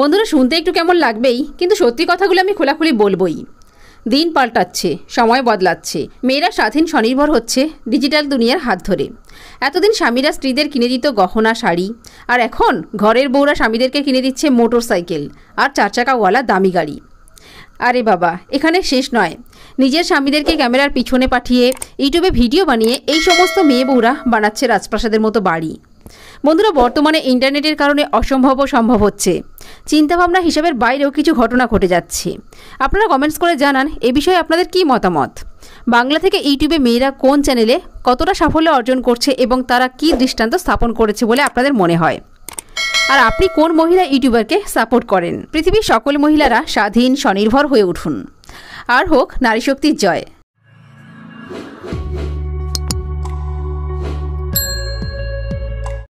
বন্ধুরা শুনতে একটু কেমন লাগবেই কিন্তু সত্যি কথাগুলো আমি খোলাখুলি বলবই দিন পাল্টাচ্ছে সময় বদলাচ্ছে মেয়েরা স্বাধীন স্বনির্ভর হচ্ছে ডিজিটাল দুনিয়ার হাত ধরে এতদিন স্বামীরা স্ত্রীদের কিনে দিত গহনা শাড়ি আর এখন ঘরের বউরা স্বামীদেরকে কিনে দিচ্ছে মোটর সাইকেল আর চার চাকাওয়ালা দামি গাড়ি আরে বাবা এখানে শেষ নয় নিজের স্বামীদেরকে ক্যামেরার পিছনে পাঠিয়ে ইউটিউবে ভিডিও বানিয়ে এই সমস্ত মেয়ে বউরা বানাচ্ছে রাজপ্রাসাদের মতো বাড়ি বন্ধুরা বর্তমানে ইন্টারনেটের কারণে অসম্ভবও সম্ভব হচ্ছে চিন্তাভাবনা হিসাবের বাইরেও কিছু ঘটনা ঘটে যাচ্ছে আপনারা কমেন্টস করে জানান এ বিষয়ে আপনাদের কি মতামত বাংলা থেকে ইউটিউবে মেয়েরা কোন চ্যানেলে কতটা সাফল্য অর্জন করছে এবং তারা কি দৃষ্টান্ত স্থাপন করেছে বলে আপনাদের মনে হয় আর আপনি কোন মহিলা ইউটিউবারকে সাপোর্ট করেন পৃথিবীর সকল মহিলারা স্বাধীন স্বনির্ভর হয়ে উঠুন আর হোক নারী শক্তির জয়